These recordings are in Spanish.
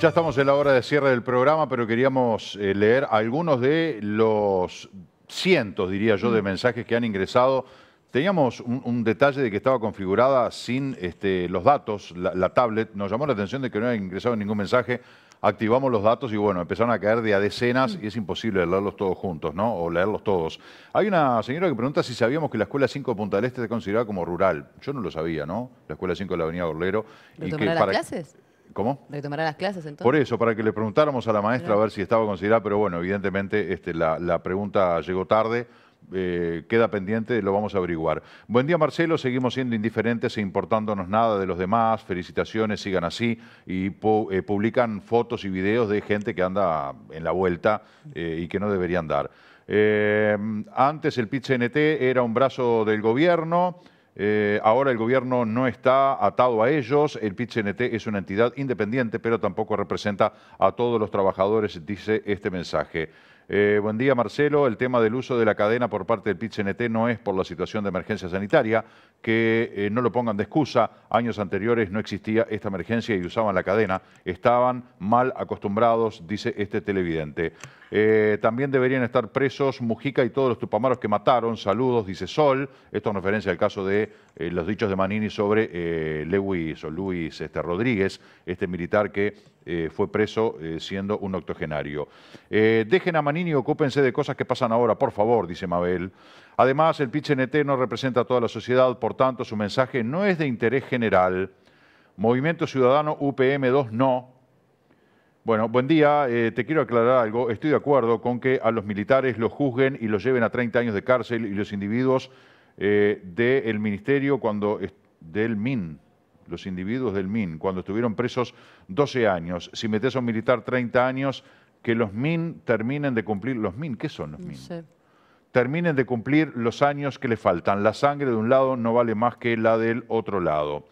Ya estamos en la hora de cierre del programa, pero queríamos eh, leer algunos de los cientos, diría yo, de mm. mensajes que han ingresado. Teníamos un, detalle de que estaba configurada sin este, los datos, la, tablet. Nos llamó la atención de que no había ingresado ningún mensaje. Activamos los datos y bueno, empezaron a caer de a decenas mm. y es imposible leerlos todos juntos, ¿no? O leerlos todos. Hay una señora que pregunta si sabíamos que la Escuela 5 de Punta del Este se consideraba como rural. Yo no lo sabía, ¿no? La Escuela 5 de la Avenida Gorlero. y las clases? ¿Cómo? las clases entonces. Por eso, para que le preguntáramos a la maestra a ver si estaba considerada, pero bueno, evidentemente este, la, pregunta llegó tarde. Eh, queda pendiente, lo vamos a averiguar. Buen día Marcelo, seguimos siendo indiferentes e importándonos nada de los demás, felicitaciones, sigan así y eh, publican fotos y videos de gente que anda en la vuelta eh, y que no deberían dar. antes el PIT-CNT era un brazo del gobierno, eh, ahora el gobierno no está atado a ellos, el pit es una entidad independiente, pero tampoco representa a todos los trabajadores, dice este mensaje. Eh, buen día, Marcelo. El tema del uso de la cadena por parte del pit no es por la situación de emergencia sanitaria, que eh, no lo pongan de excusa. Años anteriores no existía esta emergencia y usaban la cadena. Estaban mal acostumbrados, dice este televidente. Eh, también deberían estar presos Mujica y todos los tupamaros que mataron. Saludos, dice Sol. Esto en referencia al caso de los dichos de Manini sobre Lewis o Luis este, Rodríguez, este militar que fue preso siendo un octogenario. dejen a Manini y ocúpense de cosas que pasan ahora, por favor, dice Mabel. Además, el pitch no representa a toda la sociedad, por tanto, su mensaje no es de interés general. Movimiento Ciudadano UPM2 no. Bueno, buen día, eh, te quiero aclarar algo. Estoy de acuerdo con que a los militares los juzguen y los lleven a 30 años de cárcel y los individuos eh, del ministerio cuando... del MIN, los individuos del MIN, cuando estuvieron presos 12 años. Si metes a un militar 30 años que los MIN terminen de cumplir, los MIN, ¿qué son los MIN? Terminen de cumplir los años que les faltan. La sangre de un lado no vale más que la del otro lado.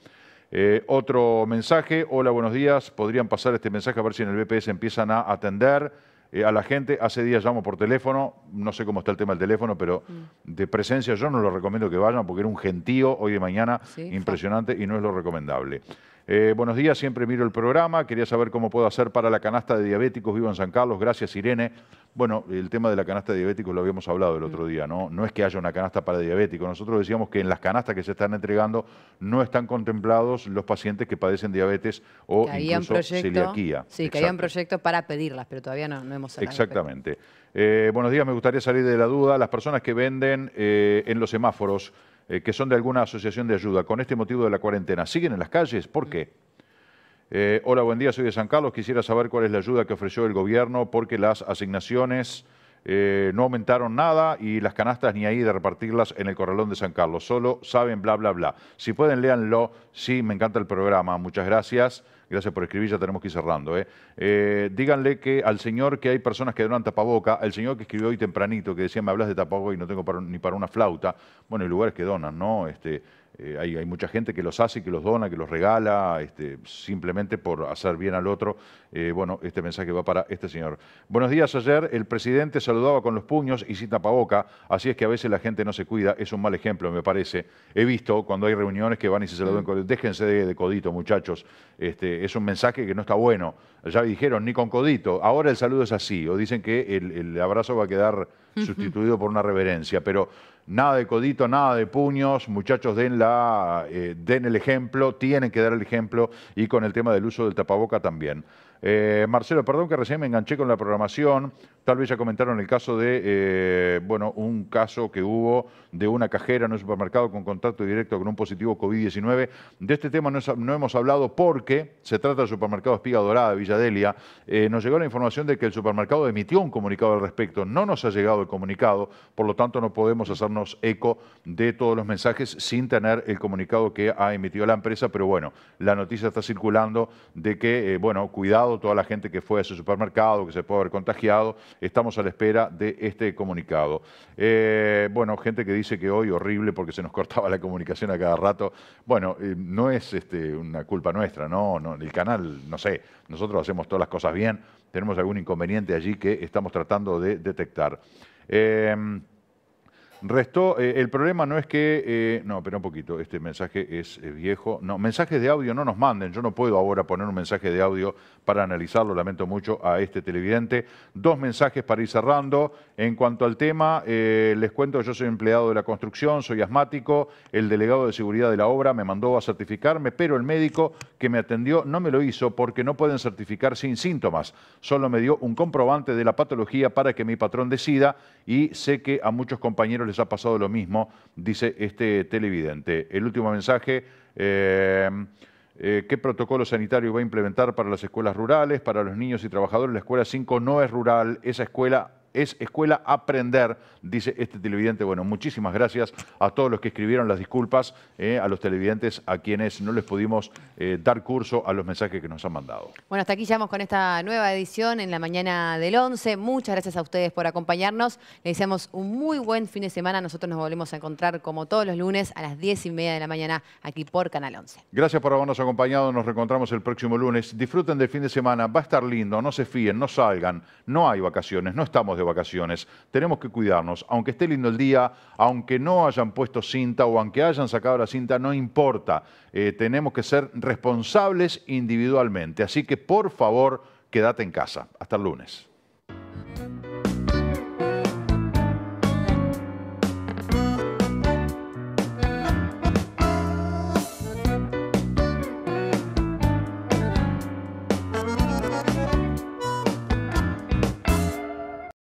Eh, otro mensaje, hola, buenos días, podrían pasar este mensaje a ver si en el BPS empiezan a atender eh, a la gente. Hace días llamo por teléfono, no sé cómo está el tema del teléfono, pero mm. de presencia yo no lo recomiendo que vayan porque era un gentío hoy de mañana impresionante y no es lo recomendable. Eh, buenos días, siempre miro el programa. Quería saber cómo puedo hacer para la canasta de diabéticos. Vivo en San Carlos. Gracias, Irene. Bueno, el tema de la canasta de diabéticos lo habíamos hablado el otro mm. día, ¿no? No es que haya una canasta para diabéticos. Nosotros decíamos que en las canastas que se están entregando no están contemplados los pacientes que padecen diabetes o celiaquía. Sí, que hay un proyecto para pedirlas, pero todavía no, hemos hablado. Exactamente. Eh, buenos días, me gustaría salir de la duda. Las personas que venden eh, en los semáforos eh, que son de alguna asociación de ayuda, con este motivo de la cuarentena, siguen en las calles. ¿Por qué? Eh, hola, buen día, soy de San Carlos. Quisiera saber cuál es la ayuda que ofreció el gobierno porque las asignaciones eh, no aumentaron nada y las canastas ni ahí de repartirlas en el corralón de San Carlos. Solo saben bla, bla, bla. Si pueden, léanlo. Sí, me encanta el programa. Muchas gracias. Gracias por escribir, ya tenemos que ir cerrando. ¿eh? eh díganle que al señor que hay personas que donan tapaboca, al señor que escribió hoy tempranito, que decía, me hablas de tapaboca y no tengo ni para una flauta. Bueno, hay lugares que donan, ¿no? Este, eh, hay, mucha gente que los hace, que los dona, que los regala, este, simplemente por hacer bien al otro. Eh, bueno, este mensaje va para este señor. Buenos días, ayer el presidente saludaba con los puños y sin tapaboca, así es que a veces la gente no se cuida, es un mal ejemplo, me parece. He visto cuando hay reuniones que van y se saludan mm. con... Déjense de, codito, muchachos, este, es un mensaje que no está bueno. Ya dijeron, ni con codito, ahora el saludo es así, o dicen que el, el abrazo va a quedar sustituido por una reverencia, pero Nada de codito, nada de puños, muchachos den, la, eh, den el ejemplo, tienen que dar el ejemplo y con el tema del uso del tapaboca también. Eh, Marcelo, perdón que recién me enganché con la programación. Tal vez ya comentaron el caso de, eh, bueno, un caso que hubo de una cajera en un supermercado con contacto directo con un positivo COVID-19. De este tema no, hemos hablado porque se trata del supermercado Espiga Dorada Villadelia. Eh, nos llegó la información de que el supermercado emitió un comunicado al respecto. No nos ha llegado el comunicado, por lo tanto no podemos hacernos eco de todos los mensajes sin tener el comunicado que ha emitido la empresa. Pero bueno, la noticia está circulando de que, bueno, cuidado toda la gente que fue a ese supermercado, que se puede haber contagiado. Estamos a la espera de este comunicado. Eh, bueno, gente que dice que hoy horrible porque se nos cortaba la comunicación a cada rato. Bueno, eh, no es este, una culpa nuestra, ¿no? el canal, no sé, nosotros hacemos todas las cosas bien, tenemos algún inconveniente allí que estamos tratando de detectar. Eh, Restó, eh, el problema no es que, eh, no, pero un poquito, este mensaje es eh, viejo. No, mensajes de audio no nos manden, yo no puedo ahora poner un mensaje de audio para analizarlo, lamento mucho a este televidente. Dos mensajes para ir cerrando. En cuanto al tema, les cuento, yo soy empleado de la construcción, soy asmático, el delegado de seguridad de la obra me mandó a certificarme, pero el médico que me atendió no me lo hizo porque no pueden certificar sin síntomas, solo me dio un comprobante de la patología para que mi patrón decida y sé que a muchos compañeros les ha pasado lo mismo, dice este televidente. El último mensaje... Eh, eh, ¿Qué protocolo sanitario va a implementar para las escuelas rurales? Para los niños y trabajadores, la escuela 5 no es rural, esa escuela es escuela aprender, dice este televidente. Bueno, muchísimas gracias a todos los que escribieron las disculpas, eh, a los televidentes a quienes no les pudimos eh, dar curso a los mensajes que nos han mandado. Bueno, hasta aquí llegamos con esta nueva edición en la mañana del 11. Muchas gracias a ustedes por acompañarnos. Les deseamos un muy buen fin de semana. Nosotros nos volvemos a encontrar como todos los lunes a las 10 y media de la mañana aquí por Canal 11. Gracias por habernos acompañado. Nos reencontramos el próximo lunes. Disfruten del fin de semana. Va a estar lindo. No se fíen, no salgan. No hay vacaciones. No estamos de vacaciones. Tenemos que cuidarnos. Aunque esté lindo el día, aunque no hayan puesto cinta o aunque hayan sacado la cinta, no importa. Eh, tenemos que ser responsables individualmente. Así que, por favor, quédate en casa. Hasta el lunes.